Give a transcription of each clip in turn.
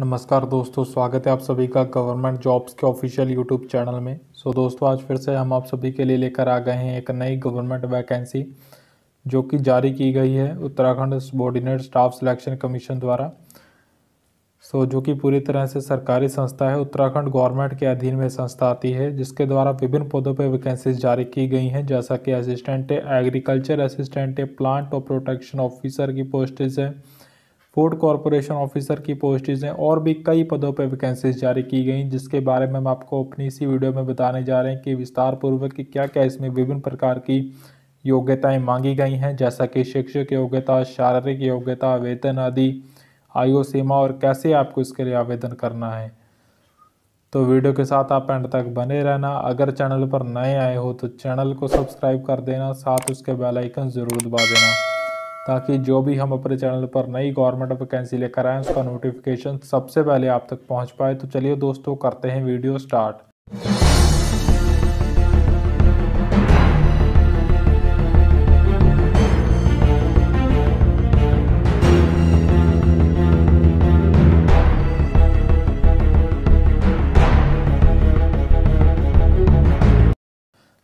नमस्कार दोस्तों स्वागत है आप सभी का गवर्नमेंट जॉब्स के ऑफिशियल यूट्यूब चैनल में सो दोस्तों आज फिर से हम आप सभी के लिए लेकर आ गए हैं एक नई गवर्नमेंट वैकेंसी जो कि जारी की गई है Uttarakhand subordinate staff selection commission द्वारा सो जो कि पूरी तरह से सरकारी संस्था है उत्तराखंड गवर्नमेंट के अधीन में संस्था आती है जिसके द्वारा विभिन्न पदों पर वैकेंसीज जारी की गई हैं जैसा कि असिस्टेंट एग्रीकल्चर असिस्टेंट प्लांट और प्रोटेक्शन ऑफिसर की पोस्टेज है फूड कॉरपोरेशन ऑफिसर की पोस्टिज हैं और भी कई पदों पर वैकेंसीज जारी की गई जिसके बारे में हम आपको अपनी इसी वीडियो में बताने जा रहे हैं कि विस्तार पूर्वक कि क्या क्या इसमें विभिन्न प्रकार की योग्यताएं मांगी गई हैं जैसा कि शिक्षक योग्यता शारीरिक योग्यता वेतन आदि आयु सीमा और कैसे आपको इसके लिए आवेदन करना है तो वीडियो के साथ आप एंड तक बने रहना अगर चैनल पर नए आए हो तो चैनल को सब्सक्राइब कर देना साथ उसके बेल आइकन ज़रूर दबा देना ताकि जो भी हम अपने चैनल पर नई गवर्नमेंट वैकेंसी लेकर आए उसका नोटिफिकेशन सबसे पहले आप तक पहुंच पाए तो चलिए दोस्तों करते हैं वीडियो स्टार्ट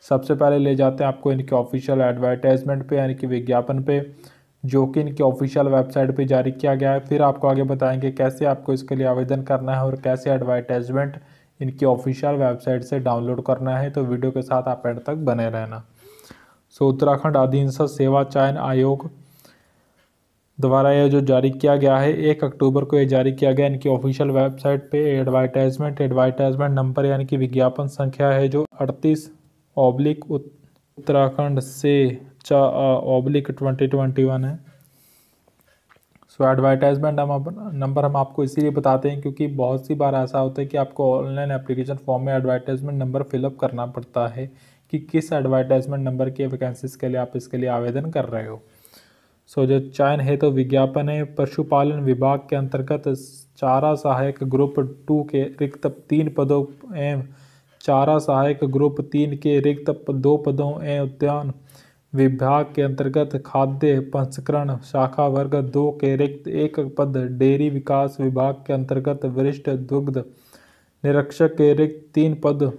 सबसे पहले ले जाते हैं आपको इनके ऑफिशियल एडवर्टाइजमेंट पे यानी कि विज्ञापन पे जो कि इनकी ऑफिशियल वेबसाइट पे जारी किया गया है फिर आपको आगे बताएंगे कैसे आपको इसके लिए आवेदन करना है और कैसे एडवर्टाइजमेंट इनकी ऑफिशियल वेबसाइट से डाउनलोड करना है तो वीडियो के साथ आप एंड तक बने रहना सो उत्तराखंड अधीनस्थ सेवा चयन आयोग द्वारा यह जो जारी किया गया है एक अक्टूबर को यह जारी किया गया इनकी ऑफिशियल वेबसाइट पे एडवर्टाइजमेंट एडवर्टाइजमेंट नंबर यानी कि विज्ञापन संख्या है जो अड़तीस ऑब्लिक उत्तराखंड से ओब्लिक ट्वेंटी ट्वेंटी वन है सो एडवर्टाइजमेंट हम नंबर हम आपको इसीलिए बताते हैं क्योंकि बहुत सी बार ऐसा होता है कि आपको ऑनलाइन एप्लीकेशन फॉर्म में एडवर्टाइजमेंट नंबर फिलअप करना पड़ता है कि किस एडवर्टाइजमेंट नंबर के वैकेंसीज के लिए आप इसके लिए आवेदन कर रहे हो सो so, जो चयन है तो विज्ञापन है पशुपालन विभाग के अंतर्गत चारा सहायक ग्रुप टू के रिक्त तीन पदों एवं चारा सहायक ग्रुप तीन के रिक्त दो पदों एवं उद्यान विभाग के अंतर्गत खाद्य प्रसंस्करण शाखा वर्ग दो के रिक्त एक पद डेयरी विकास विभाग के अंतर्गत वरिष्ठ दुग्ध निरीक्षक के रिक्त तीन पद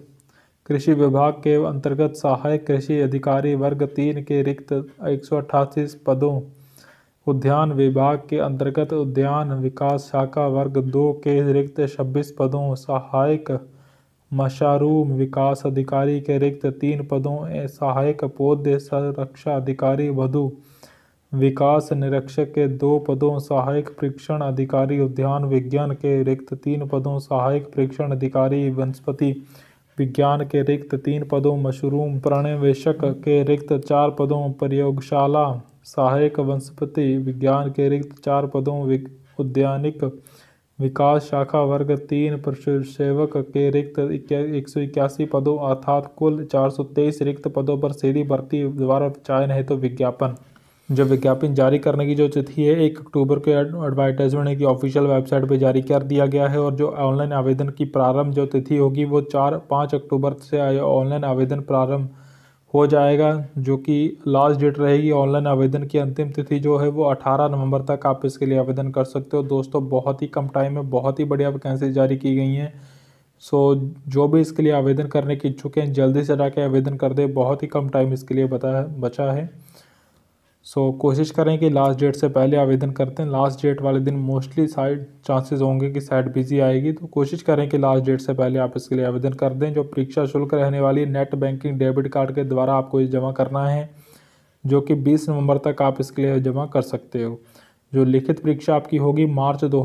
कृषि विभाग के अंतर्गत सहायक कृषि अधिकारी वर्ग तीन के रिक्त एक पदों उद्यान विभाग के अंतर्गत उद्यान विकास शाखा वर्ग दो के रिक्त छब्बीस पदों सहायक मशारूम विकास अधिकारी के रिक्त तीन पदों सहायक पौध संरक्षा अधिकारी वधु विकास निरीक्षक के दो पदों सहायक परीक्षण अधिकारी उद्यान विज्ञान के रिक्त तीन पदों सहायक परीक्षण अधिकारी वनस्पति विज्ञान के रिक्त तीन पदों मशरूम प्रणवेशक के रिक्त चार पदों प्रयोगशाला सहायक वनस्पति विज्ञान के रिक्त चार पदों उद्यानिक विकास शाखा वर्ग तीन प्रशिक्षक के रिक्त एक सौ इक्यासी पदों अर्थात कुल चार सौ तेईस रिक्त पदों पर सीधी भर्ती द्वारा चयन है तो विज्ञापन जो विज्ञापन जारी करने की जो तिथि है एक अक्टूबर के एडवर्टाइजमेंट की ऑफिशियल वेबसाइट पर जारी कर दिया गया है और जो ऑनलाइन आवेदन की प्रारंभ जो तिथि होगी वो चार पाँच अक्टूबर से ऑनलाइन आवेदन प्रारंभ हो जाएगा जो कि लास्ट डेट रहेगी ऑनलाइन आवेदन की अंतिम तिथि जो है वो 18 नवंबर तक आप इसके लिए आवेदन कर सकते हो दोस्तों बहुत ही कम टाइम में बहुत ही बढ़िया वैकेंसी जारी की गई हैं सो जो भी इसके लिए आवेदन करने के इच्छुक हैं जल्दी से जाके आवेदन कर दे बहुत ही कम टाइम इसके लिए बता बचा है सो so, कोशिश करें कि लास्ट डेट से पहले आवेदन करते हैं लास्ट डेट वाले दिन मोस्टली साइड चांसेस होंगे कि साइड बिजी आएगी तो कोशिश करें कि लास्ट डेट से पहले आप इसके लिए आवेदन कर दें जो परीक्षा शुल्क रहने वाली नेट बैंकिंग डेबिट कार्ड के द्वारा आपको ये जमा करना है जो कि 20 नवंबर तक आप इसके लिए जमा कर सकते हो जो लिखित परीक्षा आपकी होगी मार्च दो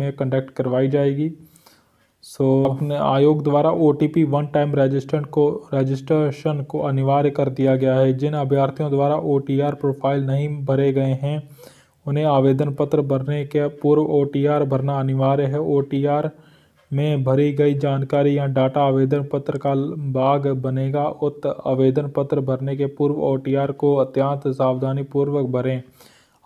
में कंडक्ट करवाई जाएगी सो so, अपने आयोग द्वारा ओ वन टाइम रजिस्ट्रेशन को रजिस्ट्रेशन को अनिवार्य कर दिया गया है जिन अभ्यर्थियों द्वारा ओ प्रोफाइल नहीं भरे गए हैं उन्हें आवेदन पत्र भरने के पूर्व ओ भरना अनिवार्य है ओ में भरी गई जानकारी या डाटा आवेदन पत्र का भाग बनेगा उत आवेदन पत्र भरने के पूर्व ओ को अत्यंत सावधानीपूर्वक भरें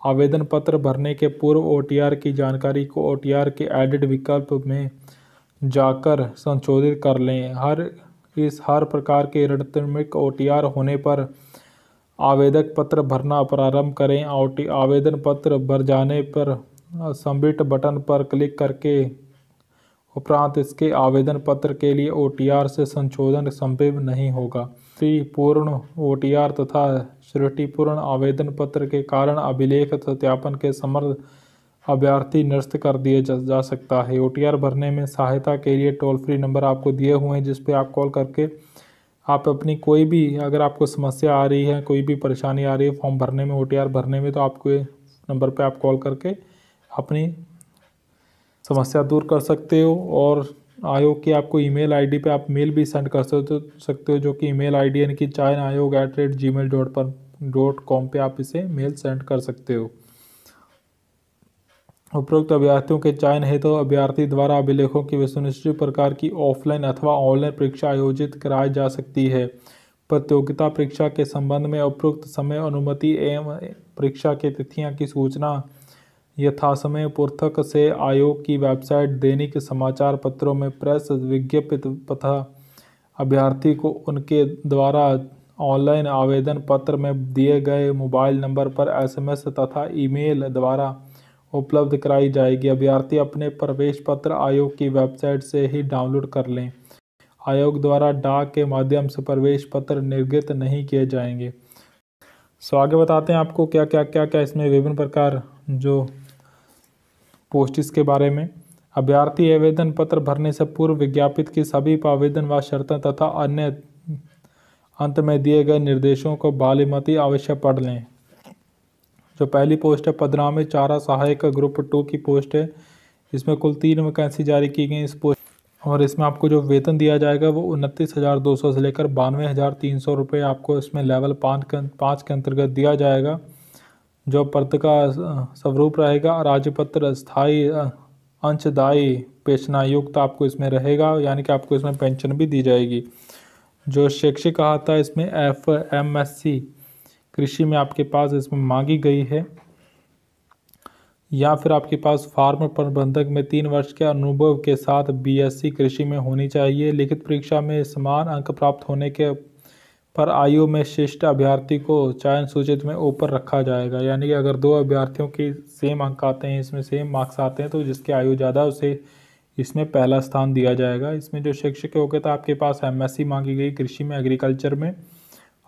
आवेदन पत्र भरने के पूर्व ओ की जानकारी को ओ के एडिड विकल्प में जाकर संशोधित कर लें हर इस हर प्रकार के ऋणात्मक ओ होने पर आवेदक पत्र भरना प्रारंभ करें आवेदन पत्र भर जाने पर सबमिट बटन पर क्लिक करके उपरांत इसके आवेदन पत्र के लिए ओ से संशोधन संभव नहीं होगा पूर्ण ओ तथा श्रुटिपूर्ण आवेदन पत्र के कारण अभिलेख सत्यापन के समर्थ अभ्यर्थी निरस्त कर दिए जा सकता है ओ भरने में सहायता के लिए टोल फ्री नंबर आपको दिए हुए हैं जिस पर आप कॉल करके आप अपनी कोई भी अगर आपको समस्या आ रही है कोई भी परेशानी आ रही है फॉर्म भरने में ओ भरने में तो आपको नंबर पर आप कॉल करके अपनी समस्या दूर कर सकते हो और आयोग की आपको ईमेल आईडी पे आप मेल भी सेंड कर सकते हो जो कि ईमेल आईडी यानी कि चाइन आयोग at rate Gmail dot पर डॉट कॉम पर आप इसे मेल सेंड कर सकते हो उपरोक्त अभ्यर्थियों के चयन हेतु तो अभ्यर्थी द्वारा अभिलेखों की सुनिश्चित प्रकार की ऑफलाइन अथवा ऑनलाइन परीक्षा आयोजित कराई जा सकती है प्रतियोगिता परीक्षा के संबंध में उपरोक्त समय अनुमति एवं परीक्षा के तिथियां की सूचना यथासमय पुस्तक से आयोग की वेबसाइट दैनिक समाचार पत्रों में प्रेस विज्ञप्ति तथा अभ्यर्थी को उनके द्वारा ऑनलाइन आवेदन पत्र में दिए गए मोबाइल नंबर पर एसएमएस तथा ईमेल द्वारा उपलब्ध कराई जाएगी अभ्यर्थी अपने प्रवेश पत्र आयोग की वेबसाइट से ही डाउनलोड कर लें आयोग द्वारा डाक के माध्यम से प्रवेश पत्र निर्गत नहीं किए जाएंगे सो आगे बताते हैं आपको क्या क्या क्या क्या इसमें विभिन्न प्रकार जो पोस्टिस के बारे में अभ्यर्थी आवेदन पत्र भरने से पूर्व विज्ञापित की सभी आवेदन व शर्तें तथा अन्य अंत में दिए गए निर्देशों को बालीमती अवश्य पढ़ लें जो पहली पोस्ट है पदरा में चारा सहायक ग्रुप टू की पोस्ट है इसमें कुल तीन वैकेंसी जारी की गई इस पोस्ट और इसमें आपको जो वेतन दिया जाएगा वो उनतीस हज़ार दो सौ से लेकर बानवे हज़ार तीन सौ रुपये आपको इसमें लेवल पाँच के पाँच के अंतर्गत दिया जाएगा जो पद का स्वरूप रहेगा राजपत्र स्थायी अंशदायी पेशनायुक्त आपको इसमें रहेगा यानी कि आपको इसमें पेंशन भी दी जाएगी जो शैक्षिक कहा था इसमें एफ एम एस सी कृषि में आपके पास इसमें मांगी गई है या फिर आपके पास फार्म प्रबंधक में तीन वर्ष के अनुभव के साथ बीएससी कृषि में होनी चाहिए लिखित परीक्षा में समान अंक प्राप्त होने के पर आयु में शिष्ट अभ्यर्थी को चयन सूचित में ऊपर रखा जाएगा यानी कि अगर दो अभ्यर्थियों के सेम अंक आते हैं इसमें सेम मार्क्स आते हैं तो जिसके आयु ज़्यादा उसे इसमें पहला स्थान दिया जाएगा इसमें जो शिक्षक योग्यता आपके पास एम मांगी गई कृषि में एग्रीकल्चर में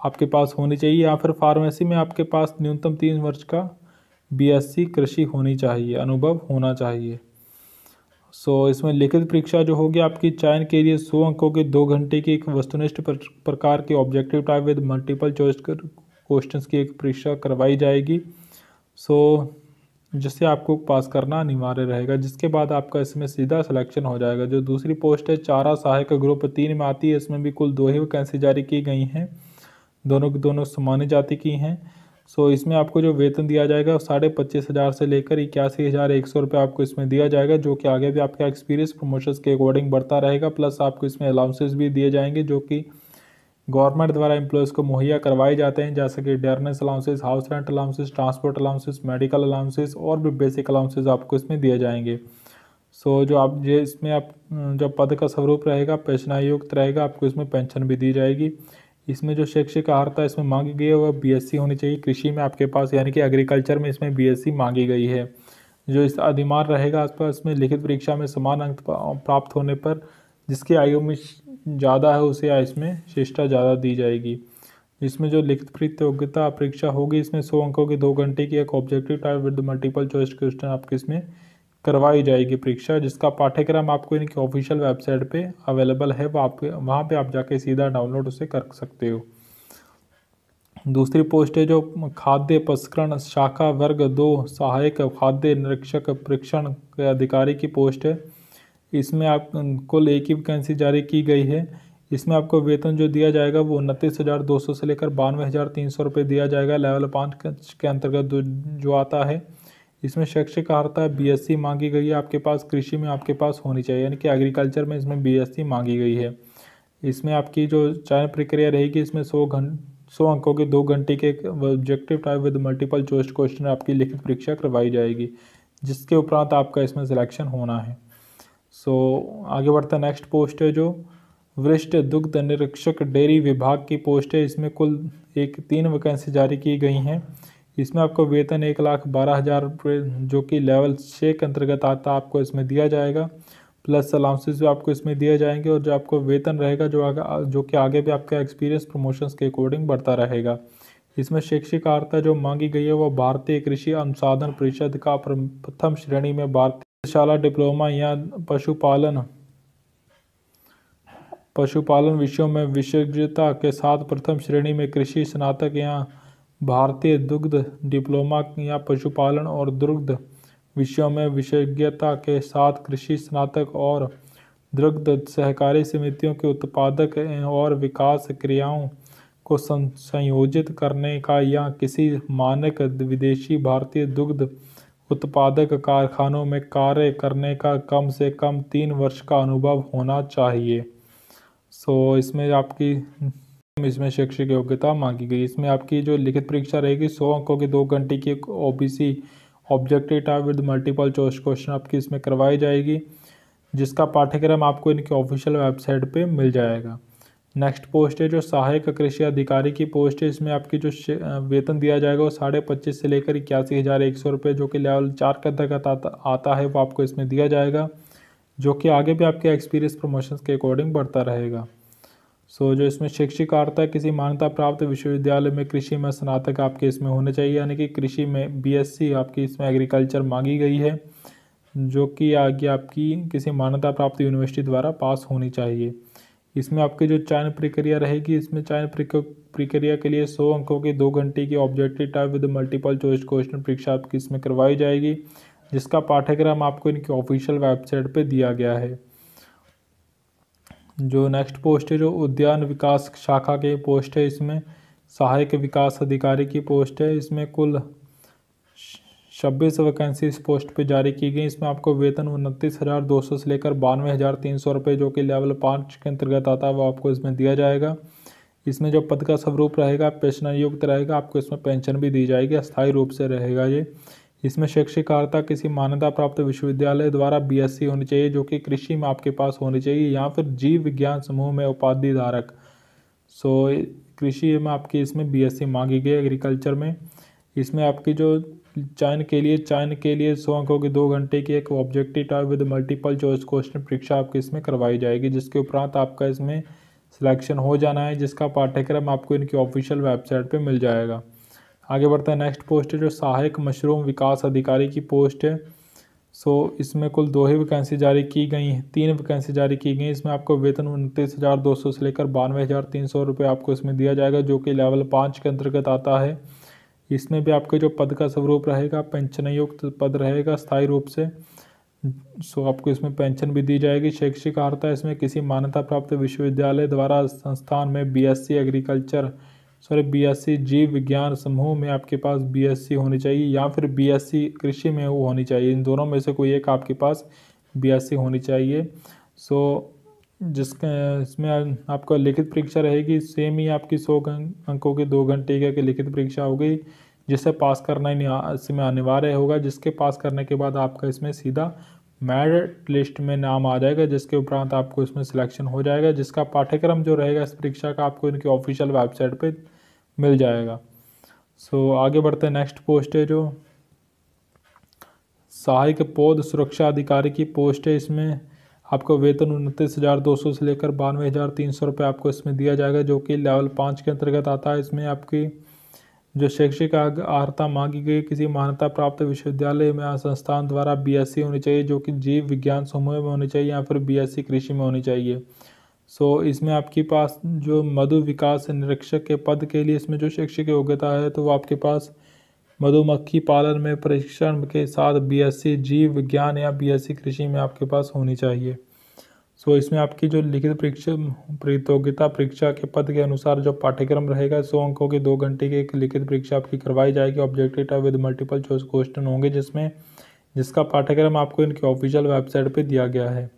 आपके पास होनी चाहिए या फिर फार्मेसी में आपके पास न्यूनतम तीन वर्ष का बीएससी कृषि होनी चाहिए अनुभव होना चाहिए सो so, इसमें लिखित परीक्षा जो होगी आपकी चयन के लिए सौ अंकों के दो घंटे की एक वस्तुनिष्ठ प्रकार के objective type with multiple choice question की एक परीक्षा करवाई जाएगी सो so, जिससे आपको पास करना अनिवार्य रहेगा जिसके बाद आपका इसमें सीधा सिलेक्शन हो जाएगा जो दूसरी पोस्ट है चारा सहायक ग्रुप तीन में आती है इसमें भी कुल दो ही वैकेंसी जारी की गई हैं दोनों की दोनों सामान्य जाति की हैं सो इसमें आपको जो वेतन दिया जाएगा साढ़े पच्चीस हज़ार से लेकर इक्यासी हज़ार एक सौ रुपये आपको इसमें दिया जाएगा जो कि आगे भी आपका एक्सपीरियंस प्रमोशंस के अकॉर्डिंग बढ़ता रहेगा प्लस आपको इसमें अलाउंसेस भी दिए जाएंगे जो कि गवर्नमेंट द्वारा एम्प्लॉयज़ को मुहैया करवाए जाते हैं जैसे कि dearness allowances house rent allowances transport allowances medical allowances और भी बेसिक अलाउंसेज आपको इसमें दिए जाएंगे सो so, जो आप जो इसमें आप जो पद का स्वरूप रहेगा पेंशन आयुक्त रहेगा आपको इसमें पेंशन भी दी जाएगी इसमें जो शैक्षिक आर्ता इसमें मांगी गई है वह बीएससी होनी चाहिए कृषि में आपके पास यानी कि एग्रीकल्चर में इसमें बीएससी मांगी गई है जो इस अधिमान रहेगा आपका इसमें लिखित परीक्षा में समान अंक प्राप्त होने पर जिसकी आयु में ज़्यादा है उसे इसमें शिष्टा ज़्यादा दी जाएगी इसमें जो लिखित प्रतियोगिता परीक्षा होगी इसमें सौ अंकों के दो घंटे की एक objective type with multiple choice question आपके इसमें करवाई जाएगी परीक्षा जिसका पाठ्यक्रम आपको इनकी ऑफिशियल वेबसाइट पे अवेलेबल है वो आपके वहाँ पे आप जाके सीधा डाउनलोड उसे कर सकते हो दूसरी पोस्ट है जो खाद्य प्रस्करण शाखा वर्ग दो सहायक खाद्य निरीक्षक परीक्षण के अधिकारी की पोस्ट है इसमें आप कुल एक ही वैकेंसी जारी की गई है इसमें आपको वेतन जो दिया जाएगा वो उनतीस हज़ार दो सौ से लेकर बानवे हज़ार तीन सौ रुपये दिया जाएगा लेवल पाँच के अंतर्गत जो आता है इसमें शैक्षिकार्ता बीएससी मांगी गई है आपके पास कृषि में आपके पास होनी चाहिए यानी कि एग्रीकल्चर में इसमें बीएससी मांगी गई है इसमें आपकी जो चयन प्रक्रिया रहेगी इसमें सौ घं सौ अंकों के दो घंटे के objective type with multiple choice question आपकी लिखित परीक्षा करवाई जाएगी जिसके उपरांत आपका इसमें सिलेक्शन होना है सो so, आगे बढ़ता नेक्स्ट पोस्ट है जो वरिष्ठ दुग्ध निरीक्षक डेयरी विभाग की पोस्ट है इसमें कुल एक तीन वैकेंसी जारी की गई हैं इसमें आपको वेतन एक लाख बारह हज़ार रुपये जो कि लेवल छः के अंतर्गत आता है आपको इसमें दिया जाएगा प्लस अलाउंसेस भी आपको इसमें दिए जाएंगे और जो आपको वेतन रहेगा जो आगे जो कि आगे भी आपका एक्सपीरियंस प्रमोशंस के अकॉर्डिंग बढ़ता रहेगा इसमें शैक्षिक आर्ता जो मांगी गई है वो भारतीय कृषि अनुसाधन परिषद का प्रथम श्रेणी में भारतीय शाला डिप्लोमा या पशुपालन पशुपालन विषयों में विशेषज्ञता के साथ प्रथम श्रेणी में कृषि स्नातक या भारतीय दुग्ध डिप्लोमा या पशुपालन और दुग्ध विषयों में विशेषज्ञता के साथ कृषि स्नातक और दुग्ध सहकारी समितियों के उत्पादक और विकास क्रियाओं को संयोजित करने का या किसी मानक विदेशी भारतीय दुग्ध उत्पादक कारखानों में कार्य करने का कम से कम तीन वर्ष का अनुभव होना चाहिए सो so, इसमें आपकी इसमें शैक्षिक योग्यता मांगी गई इसमें आपकी जो लिखित परीक्षा रहेगी सौ अंकों के दो घंटे की OBC objective type with multiple choice question आपकी इसमें करवाई जाएगी जिसका पाठ्यक्रम आपको इनकी ऑफिशियल वेबसाइट पे मिल जाएगा नेक्स्ट पोस्ट है जो सहायक कृषि अधिकारी की पोस्ट है इसमें आपकी जो वेतन दिया जाएगा वो साढ़े पच्चीस से लेकर इक्यासी हज़ार एक सौ रुपये जो कि लेवल चार के अंतर्गत आता है वो आपको इसमें दिया जाएगा जो कि आगे भी आपके एक्सपीरियंस प्रमोशन के अकॉर्डिंग बढ़ता रहेगा सो जो इसमें शिक्षिकार्ता किसी मान्यता प्राप्त विश्वविद्यालय में कृषि में स्नातक आपके इसमें होने चाहिए यानी कि कृषि में बीएससी आपकी इसमें एग्रीकल्चर मांगी गई है जो कि आगे आपकी किसी मान्यता प्राप्त यूनिवर्सिटी द्वारा पास होनी चाहिए इसमें आपकी जो चयन प्रक्रिया रहेगी इसमें चयन प्रक्रिया के लिए सौ अंकों के दो घंटे की objective type with multiple choice question परीक्षा आपकी इसमें करवाई जाएगी जिसका पाठ्यक्रम आपको इनकी ऑफिशियल वेबसाइट पर दिया गया है जो नेक्स्ट पोस्ट है जो उद्यान विकास शाखा के पोस्ट है इसमें सहायक विकास अधिकारी की पोस्ट है इसमें कुल छब्बीस वैकेंसी इस पोस्ट पे जारी की गई इसमें आपको वेतन उनतीस हज़ार दो सौ से लेकर बानवे हज़ार तीन सौ रुपये जो कि लेवल पाँच के अंतर्गत आता है वो आपको इसमें दिया जाएगा इसमें जो पद का स्वरूप रहेगा पेंशनयुक्त रहेगा आपको इसमें पेंशन भी दी जाएगी अस्थायी रूप से रहेगा ये इसमें शैक्षिकार्ता किसी मान्यता प्राप्त विश्वविद्यालय द्वारा बीएससी होनी चाहिए जो कि कृषि में आपके पास होनी चाहिए या फिर जीव विज्ञान समूह में उपाधि धारक सो कृषि में आपकी इसमें बीएससी मांगी गई एग्रीकल्चर में इसमें आपकी जो चयन के लिए चयन के लिए सौ अंकों के दो घंटे की एक objective type with multiple choice question परीक्षा आपकी इसमें करवाई जाएगी जिसके उपरांत आपका इसमें सिलेक्शन हो जाना है जिसका पाठ्यक्रम आपको इनकी ऑफिशियल वेबसाइट पर मिल जाएगा आगे बढ़ते हैं नेक्स्ट पोस्ट है जो सहायक मशरूम विकास अधिकारी की पोस्ट है सो so, इसमें कुल दो ही वैकेंसी जारी की गई हैं तीन वैकेंसी जारी की गई इसमें आपको वेतन उनतीस हज़ार दो सौ से लेकर बानवे हज़ार तीन सौ रुपये आपको इसमें दिया जाएगा जो कि लेवल पाँच के अंतर्गत आता है इसमें भी आपके जो पद का स्वरूप रहेगा पेंशनयुक्त पद रहेगा स्थायी रूप से सो so, आपको इसमें पेंशन भी दी जाएगी शैक्षिक अर्हता इसमें किसी मान्यता प्राप्त विश्वविद्यालय द्वारा संस्थान में बी एग्रीकल्चर सॉरी बीएससी जीव विज्ञान समूह में आपके पास बीएससी होनी चाहिए या फिर बीएससी कृषि में वो होनी चाहिए इन दोनों में से कोई एक आपके पास बीएससी होनी चाहिए सो जिसके इसमें आपका लिखित परीक्षा रहेगी सेम ही आपकी सौ अंकों की दो घंटे की लिखित परीक्षा होगी जिसे पास करना ही इसमें अनिवार्य होगा जिसके पास करने के बाद आपका इसमें सीधा मेरिट लिस्ट में नाम आ जाएगा जिसके उपरांत आपको इसमें सिलेक्शन हो जाएगा जिसका पाठ्यक्रम जो रहेगा इस परीक्षा का आपको इनकी ऑफिशियल वेबसाइट पर मिल जाएगा सो so, आगे बढ़ते हैं नेक्स्ट पोस्ट है जो सहायक पौध सुरक्षा अधिकारी की पोस्ट है इसमें आपको वेतन उनतीस हज़ार दो सौ से लेकर बानवे हज़ार तीन सौ रुपये आपको इसमें दिया जाएगा जो कि लेवल पाँच के अंतर्गत आता है इसमें आपकी जो शैक्षिक अर्हता मांगी गई किसी मान्यता प्राप्त विश्वविद्यालय में संस्थान द्वारा बी e होनी चाहिए जो कि जीव विज्ञान समूह में होनी चाहिए या फिर बी e कृषि में होनी चाहिए सो so, इसमें आपके पास जो मधु विकास निरीक्षक के पद के लिए इसमें जो शैक्षिक योग्यता है तो वो आपके पास मधुमक्खी पालन में प्रशिक्षण के साथ बीएससी जीव विज्ञान या बीएससी कृषि में आपके पास होनी चाहिए सो so, इसमें आपकी जो लिखित परीक्षा प्रतियोगिता परीक्षा के पद के अनुसार जो पाठ्यक्रम रहेगा सौ अंकों के दो घंटे की एक लिखित परीक्षा आपकी करवाई जाएगी objective type with multiple choice question होंगे जिसमें जिसका पाठ्यक्रम आपको इनके ऑफिशियल वेबसाइट पर दिया गया है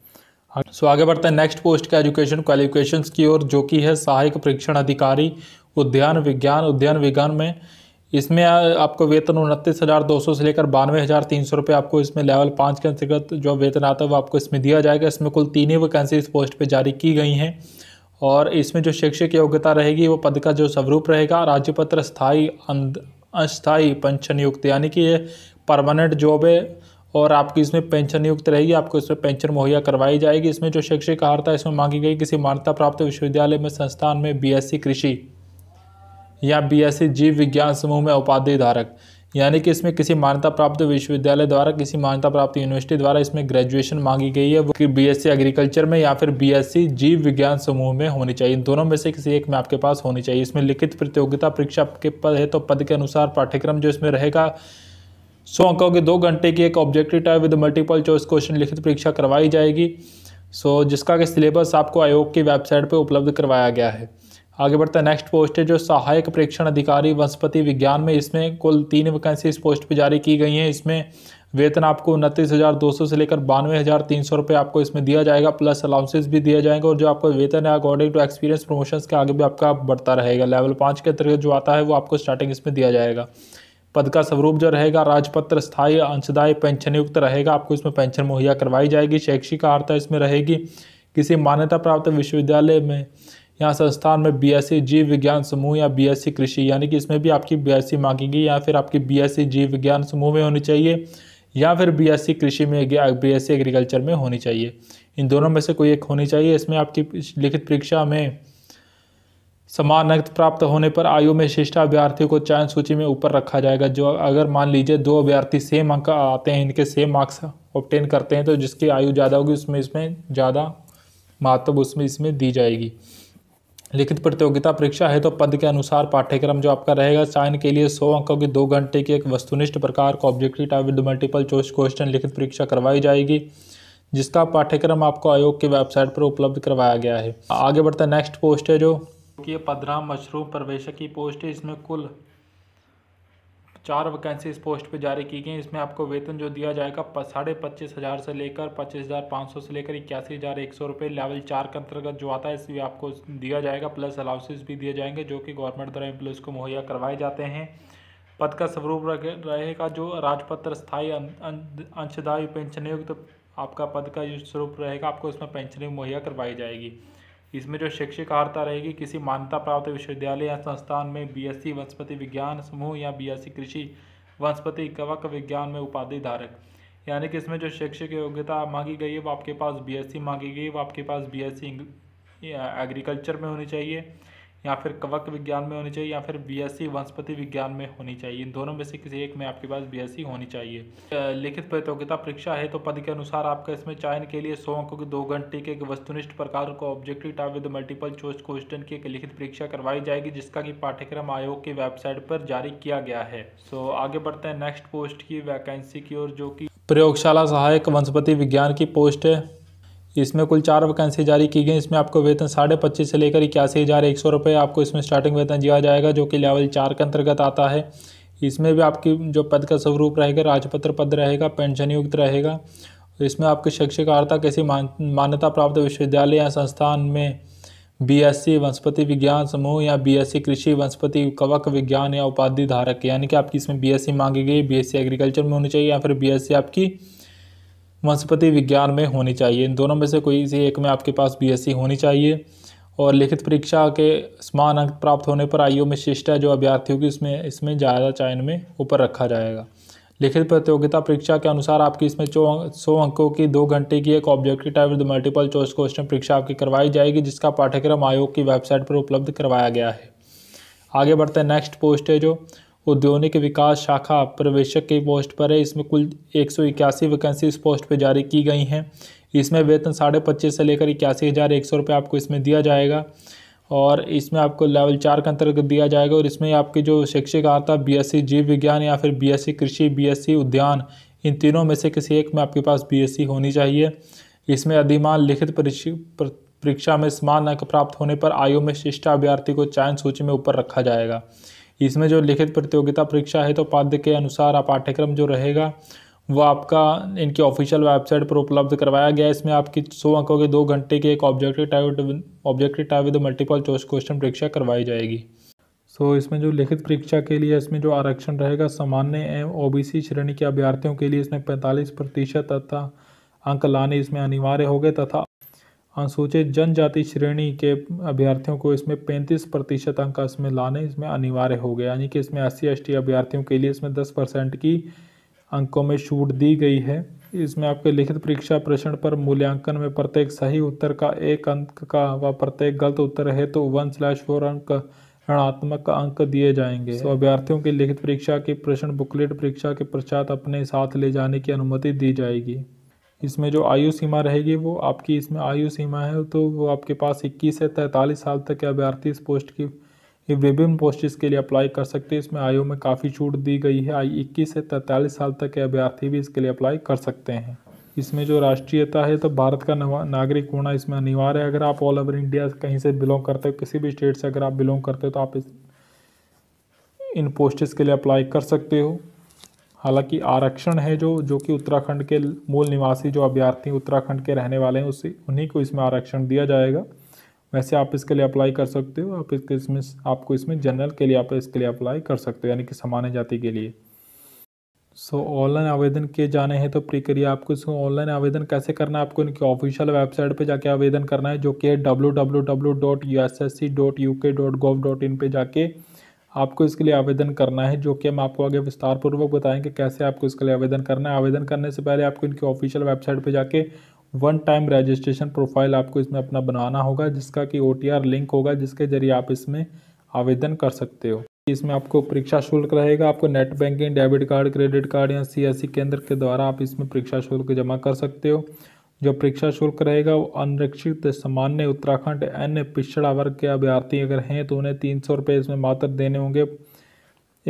सो आगे बढ़ते हैं नेक्स्ट पोस्ट का एजुकेशन क्वालिफिकेशन की ओर जो कि है सहायक परीक्षण अधिकारी उद्यान विज्ञान उद्यान विज्ञान में इसमें आपको वेतन उनतीस हज़ार दो सौ से लेकर बानवे हज़ार तीन सौ रुपये आपको इसमें लेवल पाँच के अंतर्गत जो वेतन आता है वो आपको इसमें दिया जाएगा इसमें कुल तीन ही वैकेंसी इस पोस्ट पे जारी की गई हैं और इसमें जो शैक्षिक योग्यता रहेगी वो पद का जो स्वरूप रहेगा राज्यपत्र स्थायी अस्थायी पेंशन नियुक्ति यानी कि ये परमानेंट जॉब है और आपकी इसमें पेंशन नियुक्त रहेगी आपको इसमें पेंशन मुहैया करवाई जाएगी इसमें जो शैक्षिक अर्हता इसमें मांगी गई किसी मान्यता प्राप्त विश्वविद्यालय में संस्थान में बीएससी कृषि या बीएससी जीव विज्ञान समूह में उपाधि धारक यानी कि इसमें किसी मान्यता प्राप्त विश्वविद्यालय द्वारा किसी मान्यता प्राप्त यूनिवर्सिटी द्वारा इसमें ग्रेजुएशन मांगी गई है वो सी एग्रीकल्चर में या फिर सी जीव विज्ञान समूह में होनी चाहिए इन दोनों में से किसी एक में आपके पास होनी चाहिए इसमें लिखित प्रतियोगिता परीक्षा के पद है तो पद के अनुसार पाठ्यक्रम जो इसमें रहेगा सौ अंकों के दो घंटे की एक objective type with multiple choice question लिखित परीक्षा करवाई जाएगी सो जिसका कि सिलेबस आपको आयोग की वेबसाइट पर उपलब्ध करवाया गया है आगे बढ़ता है नेक्स्ट पोस्ट है जो सहायक परीक्षण अधिकारी वनस्पति विज्ञान में इसमें कुल तीन वैकेंसी इस पोस्ट पर जारी की गई हैं इसमें वेतन आपको उनतीस हज़ार दो सौ से लेकर बानवे हज़ार तीन सौ रुपये आपको इसमें दिया जाएगा प्लस अलाउंसेस भी दिया जाएंगे और जो आपका वेतन है अकॉर्डिंग टू एक्सपीरियंस प्रमोशंस के आगे भी आपका बढ़ता रहेगा लेवल पाँच के अंतर्गत जो आता है वो आपको स्टार्टिंग इसमें दिया जाएगा पद का स्वरूप जो रहेगा राजपत्र स्थायी अंशदायी पेंशनयुक्त रहेगा आपको इसमें पेंशन मुहैया करवाई जाएगी शैक्षिक अर्हता इसमें रहेगी किसी मान्यता प्राप्त विश्वविद्यालय में या संस्थान में बीएससी e जीव विज्ञान समूह या बीएससी e कृषि यानी कि इसमें भी आपकी बीएससी e मांगेगी या फिर आपकी बीएससी जीव विज्ञान समूह में होनी चाहिए या फिर बीएससी कृषि में बीएससी एग्रीकल्चर में होनी चाहिए इन दोनों में से कोई एक होनी चाहिए इसमें आपकी लिखित परीक्षा में समान अंक प्राप्त होने पर आयु में शिष्टा अभ्यर्थी को चयन सूची में ऊपर रखा जाएगा जो अगर मान लीजिए दो अभ्यर्थी सेम अंक आते हैं इनके सेम मार्क्स ऑप्टेन करते हैं तो जिसकी आयु ज़्यादा होगी उसमें इसमें ज़्यादा महत्व उसमें इसमें दी जाएगी लिखित प्रतियोगिता परीक्षा है तो पद के अनुसार पाठ्यक्रम जो आपका रहेगा साइन के लिए सौ अंकों की दो घंटे की एक वस्तुनिष्ठ प्रकार का objective type with multiple choice question लिखित परीक्षा करवाई जाएगी जिसका पाठ्यक्रम आपको आयोग की वेबसाइट पर उपलब्ध करवाया गया है आगे बढ़ते नेक्स्ट पोस्ट है जो की पदराम मशरूम प्रवेशक की पोस्ट है इसमें कुल चार वैकेंसी इस पोस्ट पे जारी की गई इसमें आपको वेतन जो दिया जाएगा साढ़े पच्चीस हज़ार से लेकर पच्चीस हज़ार पाँच सौ से लेकर इक्यासी हज़ार एक सौ रुपये लेवल चार के अंतर्गत जो आता है इसमें आपको दिया जाएगा प्लस अलाउंसेस भी दिए जाएंगे जो कि गवर्नमेंट द्वारा एम्प्लॉयज़ को मुहैया करवाए जाते हैं पद का स्वरूप रहेगा जो राजपत्र स्थायी अं, अं, अंशदायी पेंशन युक्त आपका पद का स्वरूप रहेगा आपको इसमें पेंशन मुहैया करवाई जाएगी इसमें जो शैक्षिक अर्हता रहेगी किसी मान्यता प्राप्त विश्वविद्यालय या संस्थान में बीएससी वनस्पति विज्ञान समूह या बीएससी कृषि वनस्पति कवक विज्ञान में उपाधि धारक यानी कि इसमें जो शैक्षिक योग्यता मांगी गई है वो आपके पास बीएससी मांगी गई है वो आपके पास बीएससी एग्रीकल्चर में होनी चाहिए या फिर कवक विज्ञान में होनी चाहिए या फिर बीएससी वनस्पति विज्ञान में होनी चाहिए इन दोनों में से किसी एक में आपके पास बीएससी होनी चाहिए लिखित प्रतियोगिता परीक्षा है तो पद के अनुसार आपका इसमें चयन के लिए सौ अंकों के दो घंटे के वस्तुनिष्ठ प्रकार को objective type with multiple choice question की एक लिखित परीक्षा करवाई जाएगी जिसका कि पाठ्यक्रम आयोग की वेबसाइट पर जारी किया गया है सो आगे बढ़ते हैं नेक्स्ट पोस्ट की वैकेंसी की ओर जो कि प्रयोगशाला सहायक वनस्पति विज्ञान की पोस्ट है इसमें कुल चार वैकेंसी जारी की गई इसमें आपको वेतन साढ़े पच्चीस से लेकर इक्यासी हज़ार एक सौ रुपये आपको इसमें स्टार्टिंग वेतन दिया जाएगा जो कि लेवल चार के अंतर्गत आता है इसमें भी आपकी जो पद का स्वरूप रहेगा राजपत्र पद रहेगा पेंशन युक्त रहेगा इसमें आपकी शिक्षकार्ता किसी मान, मान्यता प्राप्त विश्वविद्यालय या संस्थान में सी वनस्पति विज्ञान समूह या सी कृषि वनस्पति कवक विज्ञान या उपाधि धारक यानी कि आपकी इसमें सी मांगी गई सी एग्रीकल्चर में होनी चाहिए या फिर सी आपकी वनस्पति विज्ञान में होनी चाहिए इन दोनों में से कोई से एक में आपके पास बीएससी होनी चाहिए और लिखित परीक्षा के समान अंक प्राप्त होने पर आयु में शिष्ट है जो अभ्यर्थी होगी उसमें इसमें ज़्यादा चयन में ऊपर रखा जाएगा लिखित प्रतियोगिता परीक्षा के अनुसार आपकी इसमें चौ सौ अंकों की दो घंटे की एक objective type with multiple choice question परीक्षा आपकी करवाई जाएगी जिसका पाठ्यक्रम आयोग की वेबसाइट पर उपलब्ध करवाया गया है आगे बढ़ते हैं नेक्स्ट पोस्ट है जो औद्योगिक विकास शाखा प्रवेशक की पोस्ट पर है इसमें कुल एक सौ इक्यासी वैकेंसी इस पोस्ट पर जारी की गई हैं इसमें वेतन साढ़े पच्चीस से लेकर इक्यासी हज़ार एक सौ रुपये आपको इसमें दिया जाएगा और इसमें आपको लेवल चार के अंतर्गत दिया जाएगा और इसमें आपकी जो शैक्षिक आता सी जीव विज्ञान या फिर सी कृषि सी उद्यान इन तीनों में से किसी एक में आपके पास सी होनी चाहिए इसमें अधिमान लिखित परीक्षा में समान अंक प्राप्त होने पर आयु में शिष्टा अभ्यर्थी को चयन सूची में ऊपर रखा जाएगा इसमें जो लिखित प्रतियोगिता परीक्षा है तो पद के अनुसार पाठ्यक्रम जो रहेगा वो आपका इनकी ऑफिशियल वेबसाइट पर उपलब्ध करवाया गया है इसमें आपकी सौ अंकों के दो घंटे की एक objective type objective type with multiple choice question परीक्षा करवाई जाएगी सो so, इसमें जो लिखित परीक्षा के लिए इसमें जो आरक्षण रहेगा सामान्य एवं ओबीसी श्रेणी के अभ्यर्थियों के लिए इसमें पैंतालीस प्रतिशत तथा अंक लाने इसमें अनिवार्य हो गए तथा अनुसूचित जनजाति श्रेणी के अभ्यर्थियों को इसमें पैंतीस प्रतिशत अंक इसमें लाने इसमें अनिवार्य हो गया यानी कि इसमें एस सी अभ्यर्थियों के लिए इसमें दस परसेंट की अंकों में छूट दी गई है इसमें आपके लिखित परीक्षा प्रश्न पर मूल्यांकन में प्रत्येक सही उत्तर का एक अंक का व प्रत्येक गलत उत्तर है तो वन स्लैश फोर अंक ऋणात्मक अंक दिए जाएंगे तो अभ्यर्थियों की लिखित परीक्षा की प्रश्न बुकलेट परीक्षा के पश्चात अपने साथ ले जाने की अनुमति दी जाएगी इसमें जो आयु सीमा रहेगी वो आपकी इसमें आयु सीमा है तो वो आपके पास 21 से तैंतालीस साल तक के अभ्यर्थी इस पोस्ट की विभिन्न पोस्टिस के लिए अप्लाई कर सकते हैं इसमें आयु में काफ़ी छूट दी गई है आई इक्कीस से तैंतालीस साल तक के अभ्यर्थी भी इसके लिए अप्लाई कर सकते हैं इसमें जो राष्ट्रीयता है तो भारत का नागरिक होना इसमें अनिवार्य है अगर आप ऑल ओवर इंडिया कहीं से बिलोंग करते हो किसी भी स्टेट से अगर आप बिलोंग करते हो तो आप इस इन पोस्ट के लिए अप्लाई कर सकते हो हालांकि आरक्षण है जो जो कि उत्तराखंड के मूल निवासी जो अभ्यर्थी उत्तराखंड के रहने वाले हैं उसी उन्हीं को इसमें आरक्षण दिया जाएगा वैसे आप इसके लिए अप्लाई कर सकते हो आप इसके इसमें आपको इसमें जनरल के लिए आप इसके लिए अप्लाई कर सकते हो यानी कि सामान्य जाति के लिए सो ऑनलाइन आवेदन किए जाने हैं तो प्रक्रिया आपको इसको ऑनलाइन आवेदन कैसे करना है आपको इनकी ऑफिशियल वेबसाइट पे जाके आवेदन करना है जो कि W W W dot U S S C dot U K dot gov dot in पर जाके आपको इसके लिए आवेदन करना है जो कि हम आपको आगे विस्तारपूर्वक बताएँ बताएंगे कैसे आपको इसके लिए आवेदन करना है आवेदन करने से पहले आपको इनकी ऑफिशियल वेबसाइट पर जाके वन टाइम रजिस्ट्रेशन प्रोफाइल आपको इसमें अपना बनाना होगा जिसका कि ओ लिंक होगा जिसके ज़रिए आप इसमें आवेदन कर सकते हो इसमें आपको परीक्षा शुल्क रहेगा आपको net banking debit card credit card या सीएससी केंद्र के द्वारा आप इसमें परीक्षा शुल्क जमा कर सकते हो जो परीक्षा शुल्क रहेगा वो अनिरक्षित सामान्य उत्तराखंड अन्य पिछड़ा वर्ग के अभ्यर्थी अगर हैं तो उन्हें तीन सौ रुपये इसमें मात्र देने होंगे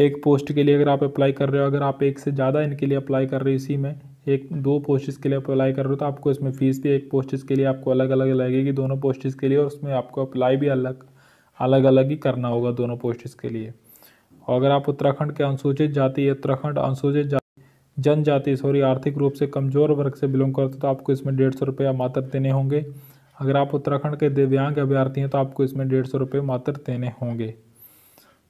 एक पोस्ट के लिए अगर आप अप्लाई कर रहे हो अगर आप एक से ज़्यादा इनके लिए अप्लाई कर रहे हो इसी में एक दो पोस्ट के लिए अप्लाई कर रहे हो तो आपको इसमें फ़ीस भी एक पोस्ट के लिए आपको अलग अलग लगेगी दोनों पोस्ट के लिए और उसमें आपको अप्लाई भी अलग अलग अलग ही करना होगा दोनों पोस्ट के लिए और अगर आप उत्तराखंड के अनुसूचित जाति उत्तराखंड अनुसूचित जनजाति सॉरी आर्थिक रूप से कमज़ोर वर्ग से बिलोंग करते हैं तो आपको इसमें डेढ़ सौ रुपया मात्र देने होंगे अगर आप उत्तराखंड के दिव्यांग अभ्यर्थी हैं तो आपको इसमें डेढ़ सौ रुपये मात्र देने होंगे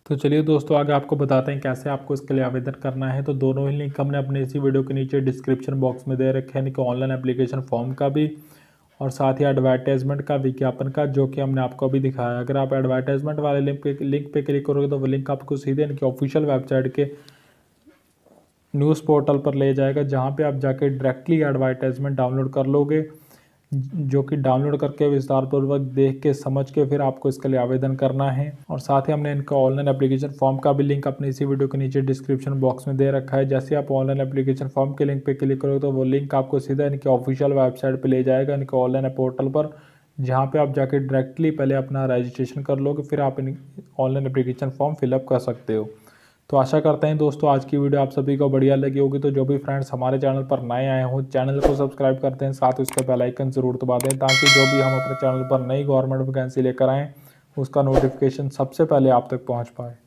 तो चलिए दोस्तों आगे आपको बताते हैं कैसे आपको इसके लिए आवेदन करना है तो दोनों ही लिंक हमने अपने इसी वीडियो के नीचे डिस्क्रिप्शन बॉक्स में दे रखे हैं यानी कि ऑनलाइन एप्लीकेशन फॉर्म का भी और साथ ही एडवर्टाइजमेंट का विज्ञापन का जो कि हमने आपको अभी दिखाया अगर आप एडवर्टाइजमेंट वाले लिंक पे लिंक पे क्लिक करोगे तो वो लिंक आपको सीधे कि ऑफिशियल वेबसाइट के न्यूज़ पोर्टल पर ले जाएगा जहाँ पे आप जाके डायरेक्टली एडवर्टाइजमेंट डाउनलोड कर लोगे जो कि डाउनलोड करके विस्तारपूर्वक देख के समझ के फिर आपको इसके लिए आवेदन करना है और साथ ही हमने इनका ऑनलाइन एप्लीकेशन फॉर्म का भी लिंक अपने इसी वीडियो के नीचे डिस्क्रिप्शन बॉक्स में दे रखा है जैसे आप ऑनलाइन एप्लीकेशन फॉर्म के लिंक पर क्लिक करोगे तो वो लिंक आपको सीधा इनके ऑफिशियल वेबसाइट पर ले जाएगा इनके ऑनलाइन पोर्टल पर जहाँ पे आप जाके डायरेक्टली पहले अपना रजिस्ट्रेशन कर लोगे फिर आप इन ऑनलाइन एप्लीकेशन फॉर्म फिलअप कर सकते हो तो आशा करते हैं दोस्तों आज की वीडियो आप सभी को बढ़िया लगी होगी तो जो भी फ्रेंड्स हमारे चैनल पर नए आए हों चैनल को सब्सक्राइब करते हैं साथ उसके बेल आइकन ज़रूर दबा दें ताकि जो भी हम अपने चैनल पर नई गवर्नमेंट वैकेंसी लेकर आएँ उसका नोटिफिकेशन सबसे पहले आप तक पहुँच पाए